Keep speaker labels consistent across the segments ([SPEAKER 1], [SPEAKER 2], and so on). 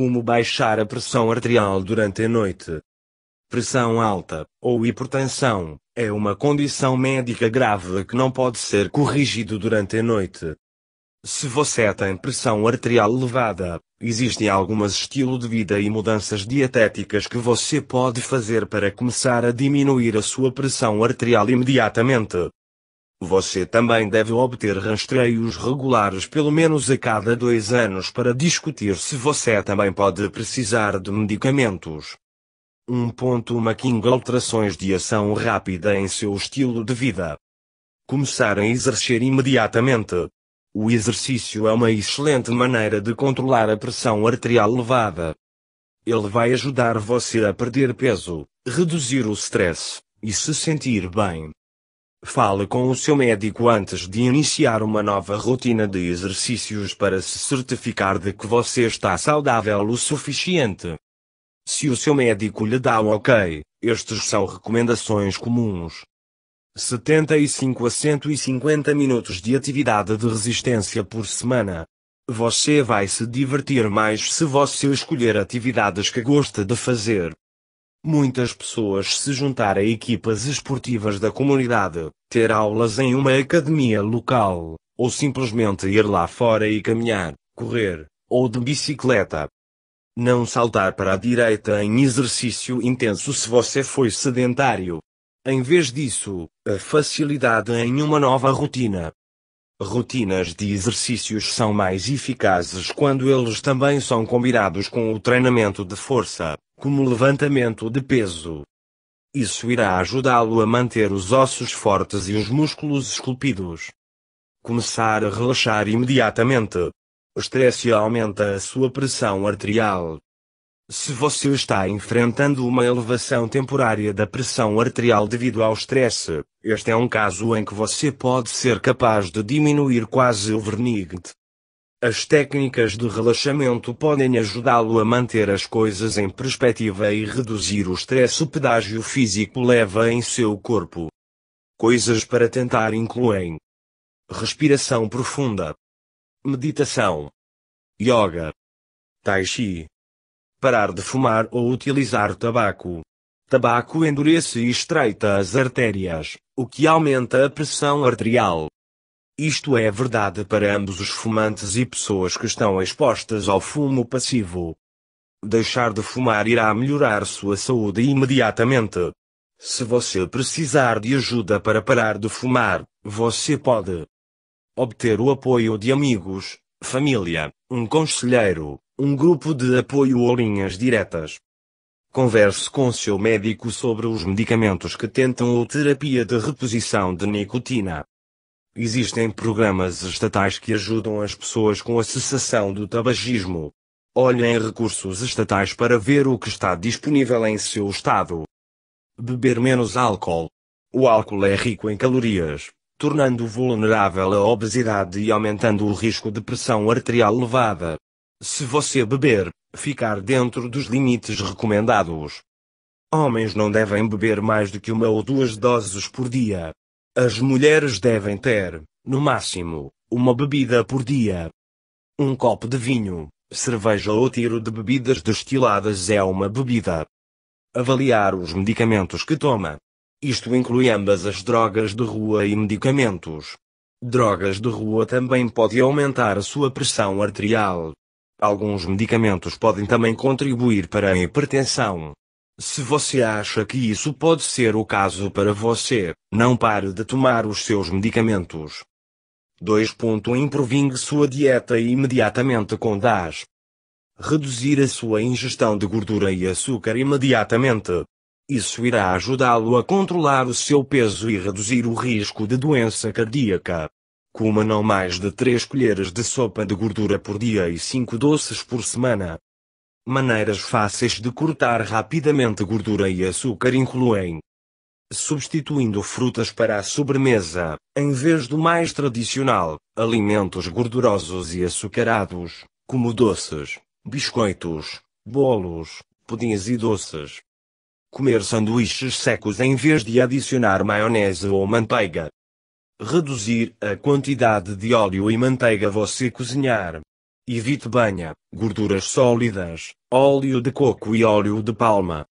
[SPEAKER 1] Como baixar a pressão arterial durante a noite. Pressão alta, ou hipertensão, é uma condição médica grave que não pode ser corrigido durante a noite. Se você tem pressão arterial elevada, existem algumas estilo de vida e mudanças dietéticas que você pode fazer para começar a diminuir a sua pressão arterial imediatamente. Você também deve obter rastreios regulares pelo menos a cada dois anos para discutir se você também pode precisar de medicamentos. 1.1 Alterações de ação rápida em seu estilo de vida. Começar a exercer imediatamente. O exercício é uma excelente maneira de controlar a pressão arterial elevada. Ele vai ajudar você a perder peso, reduzir o stress e se sentir bem. Fale com o seu médico antes de iniciar uma nova rotina de exercícios para se certificar de que você está saudável o suficiente. Se o seu médico lhe dá o ok, estes são recomendações comuns. 75 a 150 minutos de atividade de resistência por semana. Você vai se divertir mais se você escolher atividades que gosta de fazer muitas pessoas se juntar a equipas esportivas da comunidade, ter aulas em uma academia local, ou simplesmente ir lá fora e caminhar, correr, ou de bicicleta. Não saltar para a direita em exercício intenso se você foi sedentário. Em vez disso, a facilidade em uma nova rotina. Rotinas de exercícios são mais eficazes quando eles também são combinados com o treinamento de força, como levantamento de peso. Isso irá ajudá-lo a manter os ossos fortes e os músculos esculpidos. Começar a relaxar imediatamente. O estresse aumenta a sua pressão arterial. Se você está enfrentando uma elevação temporária da pressão arterial devido ao estresse, este é um caso em que você pode ser capaz de diminuir quase o vernict. As técnicas de relaxamento podem ajudá-lo a manter as coisas em perspectiva e reduzir o estresse o pedágio físico leva em seu corpo. Coisas para tentar incluem respiração profunda, meditação, yoga, tai chi, parar de fumar ou utilizar tabaco. Tabaco endurece e estreita as artérias, o que aumenta a pressão arterial. Isto é verdade para ambos os fumantes e pessoas que estão expostas ao fumo passivo. Deixar de fumar irá melhorar sua saúde imediatamente. Se você precisar de ajuda para parar de fumar, você pode obter o apoio de amigos, família, um conselheiro, um grupo de apoio ou linhas diretas. Converse com seu médico sobre os medicamentos que tentam ou terapia de reposição de nicotina. Existem programas estatais que ajudam as pessoas com a cessação do tabagismo. Olhem recursos estatais para ver o que está disponível em seu estado. Beber menos álcool. O álcool é rico em calorias, tornando vulnerável à obesidade e aumentando o risco de pressão arterial elevada. Se você beber, ficar dentro dos limites recomendados. Homens não devem beber mais do que uma ou duas doses por dia. As mulheres devem ter, no máximo, uma bebida por dia. Um copo de vinho, cerveja ou tiro de bebidas destiladas é uma bebida. Avaliar os medicamentos que toma. Isto inclui ambas as drogas de rua e medicamentos. Drogas de rua também podem aumentar a sua pressão arterial. Alguns medicamentos podem também contribuir para a hipertensão. Se você acha que isso pode ser o caso para você, não pare de tomar os seus medicamentos. 2. Improvingue sua dieta imediatamente com DAS. Reduzir a sua ingestão de gordura e açúcar imediatamente. Isso irá ajudá-lo a controlar o seu peso e reduzir o risco de doença cardíaca. Coma não mais de 3 colheres de sopa de gordura por dia e 5 doces por semana. Maneiras fáceis de cortar rapidamente gordura e açúcar incluem substituindo frutas para a sobremesa, em vez do mais tradicional, alimentos gordurosos e açucarados, como doces, biscoitos, bolos, pudins e doces. Comer sanduíches secos em vez de adicionar maionese ou manteiga. Reduzir a quantidade de óleo e manteiga você cozinhar. Evite banha, gorduras sólidas, óleo de coco e óleo de palma.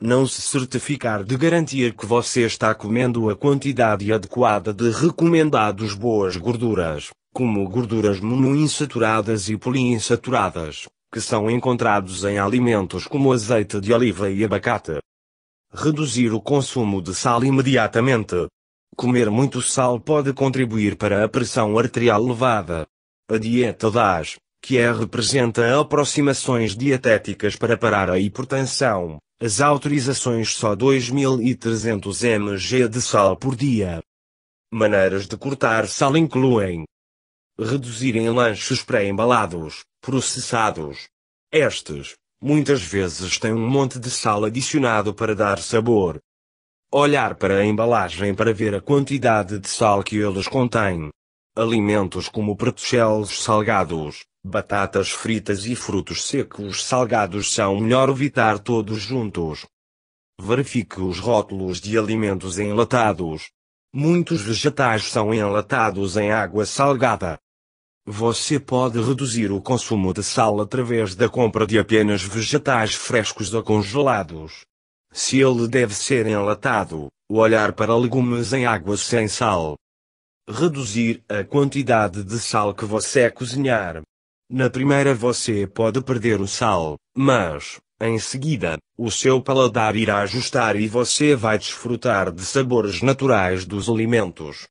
[SPEAKER 1] Não se certificar de garantir que você está comendo a quantidade adequada de recomendados boas gorduras, como gorduras monoinsaturadas e poliinsaturadas, que são encontrados em alimentos como azeite de oliva e abacate. Reduzir o consumo de sal imediatamente. Comer muito sal pode contribuir para a pressão arterial elevada. A dieta das que é representa aproximações dietéticas para parar a hipertensão, as autorizações só 2300 mg de sal por dia. Maneiras de cortar sal incluem reduzir em lanches pré-embalados, processados. Estes, muitas vezes têm um monte de sal adicionado para dar sabor. Olhar para a embalagem para ver a quantidade de sal que eles contêm. Alimentos como pretzel salgados, Batatas fritas e frutos secos salgados são melhor evitar todos juntos. Verifique os rótulos de alimentos enlatados. Muitos vegetais são enlatados em água salgada. Você pode reduzir o consumo de sal através da compra de apenas vegetais frescos ou congelados. Se ele deve ser enlatado, olhar para legumes em água sem sal reduzir a quantidade de sal que você cozinhar. Na primeira você pode perder o sal, mas, em seguida, o seu paladar irá ajustar e você vai desfrutar de sabores naturais dos alimentos.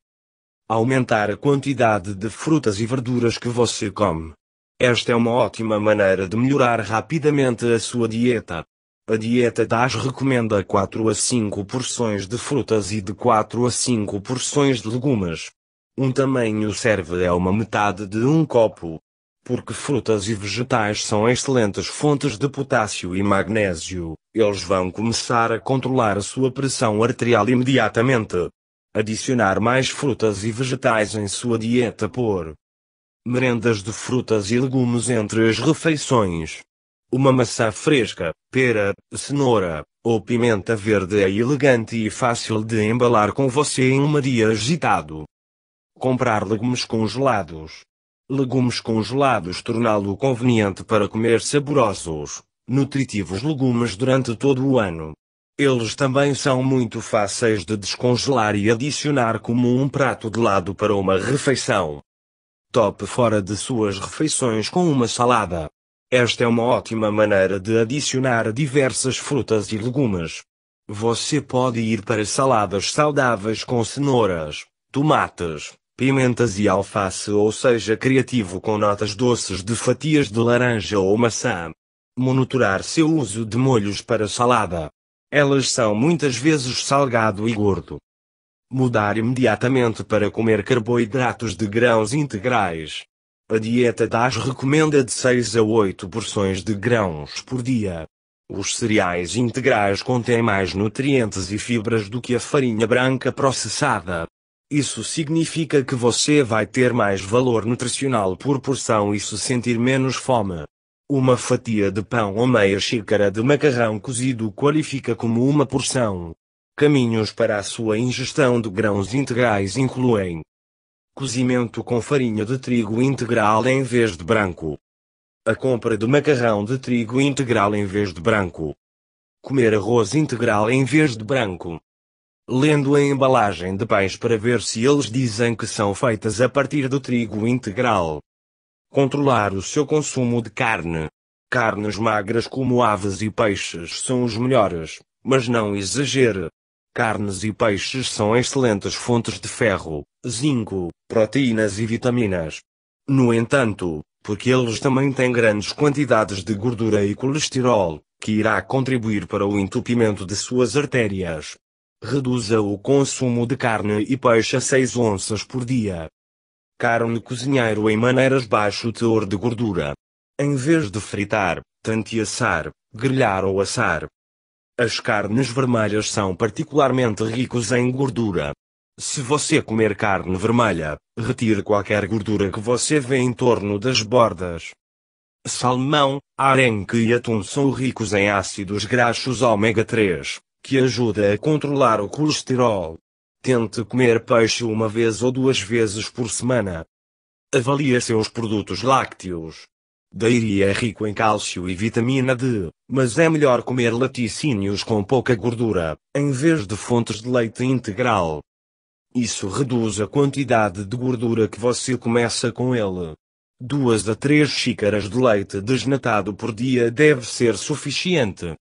[SPEAKER 1] Aumentar a quantidade de frutas e verduras que você come. Esta é uma ótima maneira de melhorar rapidamente a sua dieta. A dieta DAS recomenda 4 a 5 porções de frutas e de 4 a 5 porções de legumes. Um tamanho serve é uma metade de um copo, porque frutas e vegetais são excelentes fontes de potássio e magnésio, eles vão começar a controlar a sua pressão arterial imediatamente. Adicionar mais frutas e vegetais em sua dieta por merendas de frutas e legumes entre as refeições. Uma maçã fresca, pera, cenoura ou pimenta verde é elegante e fácil de embalar com você em um dia agitado. Comprar legumes congelados legumes congelados torná-lo conveniente para comer saborosos, nutritivos legumes durante todo o ano. Eles também são muito fáceis de descongelar e adicionar como um prato de lado para uma refeição. Top fora de suas refeições com uma salada. Esta é uma ótima maneira de adicionar diversas frutas e legumes. Você pode ir para saladas saudáveis com cenouras, tomates, pimentas e alface ou seja criativo com notas doces de fatias de laranja ou maçã. Monitorar seu uso de molhos para salada. Elas são muitas vezes salgado e gordo. Mudar imediatamente para comer carboidratos de grãos integrais. A dieta DAS recomenda de 6 a 8 porções de grãos por dia. Os cereais integrais contêm mais nutrientes e fibras do que a farinha branca processada. Isso significa que você vai ter mais valor nutricional por porção e se sentir menos fome. Uma fatia de pão ou meia xícara de macarrão cozido qualifica como uma porção. Caminhos para a sua ingestão de grãos integrais incluem cozimento com farinha de trigo integral em vez de branco. A compra de macarrão de trigo integral em vez de branco. Comer arroz integral em vez de branco lendo a embalagem de pães para ver se eles dizem que são feitas a partir do trigo integral. Controlar o seu consumo de carne. Carnes magras como aves e peixes são os melhores, mas não exagere. Carnes e peixes são excelentes fontes de ferro, zinco, proteínas e vitaminas. No entanto, porque eles também têm grandes quantidades de gordura e colesterol, que irá contribuir para o entupimento de suas artérias, Reduza o consumo de carne e peixe a 6 onças por dia. Carne cozinheiro em maneiras baixo teor de gordura. Em vez de fritar, tente assar, grelhar ou assar. As carnes vermelhas são particularmente ricos em gordura. Se você comer carne vermelha, retire qualquer gordura que você vê em torno das bordas. Salmão, arenque e atum são ricos em ácidos graxos ômega 3, que ajuda a controlar o colesterol. Tente comer peixe uma vez ou duas vezes por semana. Avalie seus produtos lácteos. Dairy é rico em cálcio e vitamina D, mas é melhor comer laticínios com pouca gordura, em vez de fontes de leite integral. Isso reduz a quantidade de gordura que você começa com ele. Duas a três xícaras de leite desnatado por dia deve ser suficiente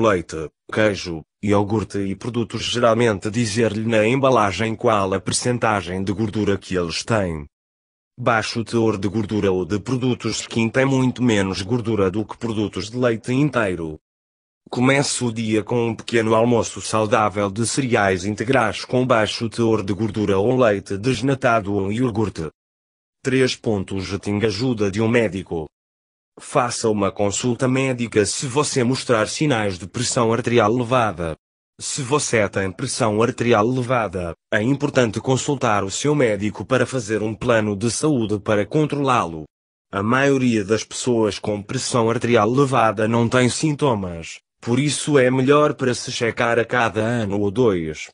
[SPEAKER 1] leite, queijo, iogurte e produtos geralmente dizer-lhe na embalagem qual a percentagem de gordura que eles têm. Baixo teor de gordura ou de produtos skin tem é muito menos gordura do que produtos de leite inteiro. Comece o dia com um pequeno almoço saudável de cereais integrais com baixo teor de gordura ou leite desnatado ou iogurte. 3. Jating ajuda de um médico. Faça uma consulta médica se você mostrar sinais de pressão arterial elevada. Se você tem pressão arterial elevada, é importante consultar o seu médico para fazer um plano de saúde para controlá-lo. A maioria das pessoas com pressão arterial elevada não tem sintomas, por isso é melhor para se checar a cada ano ou dois.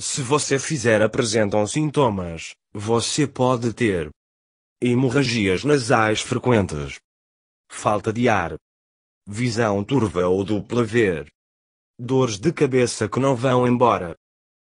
[SPEAKER 1] Se você fizer apresentam sintomas, você pode ter hemorragias nasais frequentes, falta de ar, visão turva ou dupla ver, dores de cabeça que não vão embora,